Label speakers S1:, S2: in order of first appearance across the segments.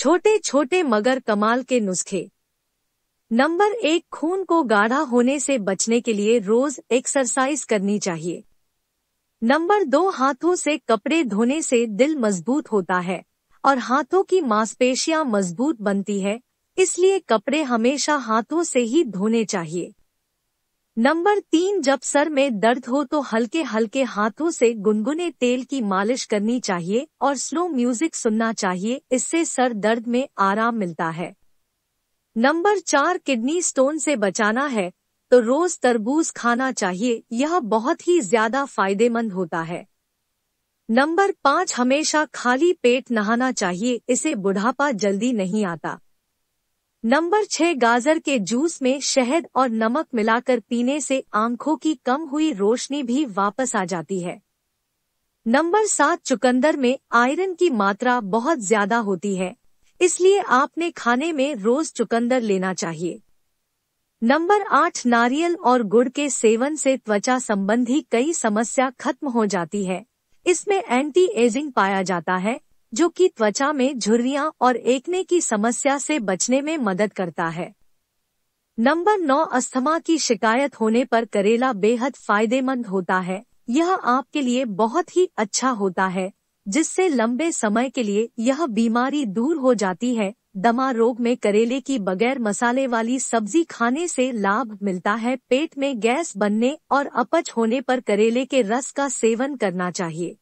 S1: छोटे छोटे मगर कमाल के नुस्खे नंबर एक खून को गाढ़ा होने से बचने के लिए रोज एक्सरसाइज करनी चाहिए नंबर दो हाथों से कपड़े धोने से दिल मजबूत होता है और हाथों की मांसपेशियां मजबूत बनती है इसलिए कपड़े हमेशा हाथों से ही धोने चाहिए नंबर तीन जब सर में दर्द हो तो हल्के हल्के हाथों से गुनगुने तेल की मालिश करनी चाहिए और स्लो म्यूजिक सुनना चाहिए इससे सर दर्द में आराम मिलता है नंबर चार किडनी स्टोन से बचाना है तो रोज तरबूज खाना चाहिए यह बहुत ही ज्यादा फायदेमंद होता है नंबर पाँच हमेशा खाली पेट नहाना चाहिए इसे बुढ़ापा जल्दी नहीं आता नंबर छह गाजर के जूस में शहद और नमक मिलाकर पीने से आंखों की कम हुई रोशनी भी वापस आ जाती है नंबर सात चुकंदर में आयरन की मात्रा बहुत ज्यादा होती है इसलिए आपने खाने में रोज चुकंदर लेना चाहिए नंबर आठ नारियल और गुड़ के सेवन से त्वचा संबंधी कई समस्या खत्म हो जाती है इसमें एंटी एजिंग पाया जाता है जो कि त्वचा में झुर्रियां और एकने की समस्या से बचने में मदद करता है नंबर नौ अस्थमा की शिकायत होने पर करेला बेहद फायदेमंद होता है यह आपके लिए बहुत ही अच्छा होता है जिससे लंबे समय के लिए यह बीमारी दूर हो जाती है दमा रोग में करेले की बगैर मसाले वाली सब्जी खाने से लाभ मिलता है पेट में गैस बनने और अपच होने पर करेले के रस का सेवन करना चाहिए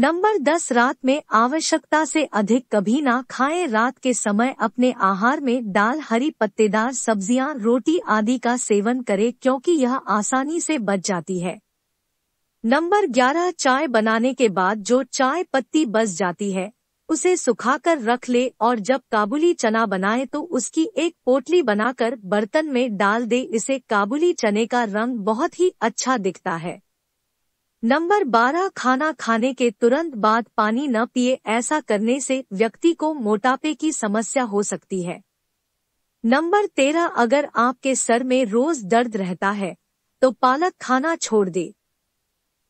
S1: नंबर दस रात में आवश्यकता से अधिक कभी ना खाएं रात के समय अपने आहार में दाल हरी पत्तेदार सब्जियां रोटी आदि का सेवन करें क्योंकि यह आसानी से बच जाती है नंबर ग्यारह चाय बनाने के बाद जो चाय पत्ती बच जाती है उसे सुखाकर रख ले और जब काबुली चना बनाए तो उसकी एक पोटली बनाकर बर्तन में डाल दे इसे काबुली चने का रंग बहुत ही अच्छा दिखता है नंबर 12 खाना खाने के तुरंत बाद पानी न पिए ऐसा करने से व्यक्ति को मोटापे की समस्या हो सकती है नंबर 13 अगर आपके सर में रोज दर्द रहता है तो पालक खाना छोड़ दे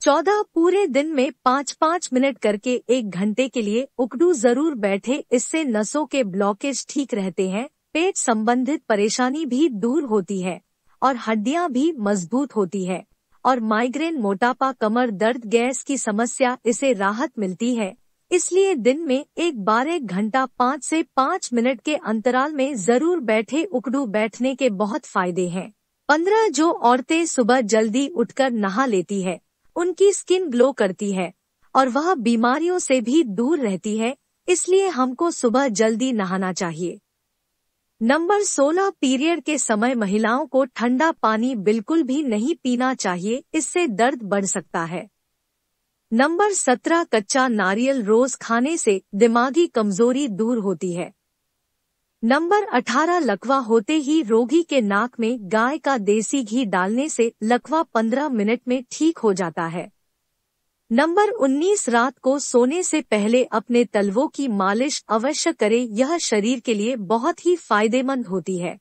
S1: चौदह पूरे दिन में पाँच पाँच मिनट करके एक घंटे के लिए उकड़ू जरूर बैठे इससे नसों के ब्लॉकेज ठीक रहते हैं पेट संबंधित परेशानी भी दूर होती है और हड्डियां भी मजबूत होती है और माइग्रेन मोटापा कमर दर्द गैस की समस्या इसे राहत मिलती है इसलिए दिन में एक बार एक घंटा पाँच से पाँच मिनट के अंतराल में जरूर बैठे उकड़ू बैठने के बहुत फायदे हैं पंद्रह जो औरतें सुबह जल्दी उठकर नहा लेती है उनकी स्किन ग्लो करती है और वह बीमारियों से भी दूर रहती है इसलिए हमको सुबह जल्दी नहाना चाहिए नंबर 16 पीरियड के समय महिलाओं को ठंडा पानी बिल्कुल भी नहीं पीना चाहिए इससे दर्द बढ़ सकता है नंबर 17 कच्चा नारियल रोज खाने से दिमागी कमजोरी दूर होती है नंबर 18 लकवा होते ही रोगी के नाक में गाय का देसी घी डालने से लकवा 15 मिनट में ठीक हो जाता है नंबर 19 रात को सोने से पहले अपने तलवों की मालिश अवश्य करें यह शरीर के लिए बहुत ही फायदेमंद होती है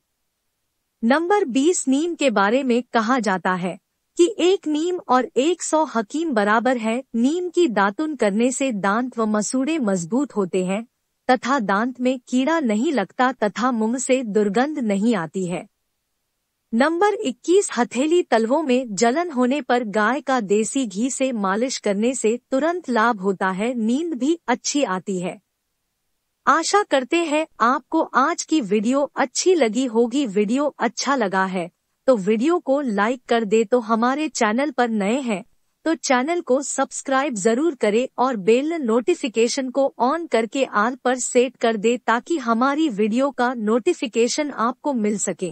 S1: नंबर 20 नीम के बारे में कहा जाता है कि एक नीम और एक सौ हकीम बराबर है नीम की दातुन करने से दांत व मसूड़े मजबूत होते हैं तथा दांत में कीड़ा नहीं लगता तथा मुंह से दुर्गंध नहीं आती है नंबर 21 हथेली तलवों में जलन होने पर गाय का देसी घी से मालिश करने से तुरंत लाभ होता है नींद भी अच्छी आती है आशा करते हैं आपको आज की वीडियो अच्छी लगी होगी वीडियो अच्छा लगा है तो वीडियो को लाइक कर दे तो हमारे चैनल पर नए हैं तो चैनल को सब्सक्राइब जरूर करें और बेल नोटिफिकेशन को ऑन करके आल पर सेट कर दे ताकि हमारी वीडियो का नोटिफिकेशन आपको मिल सके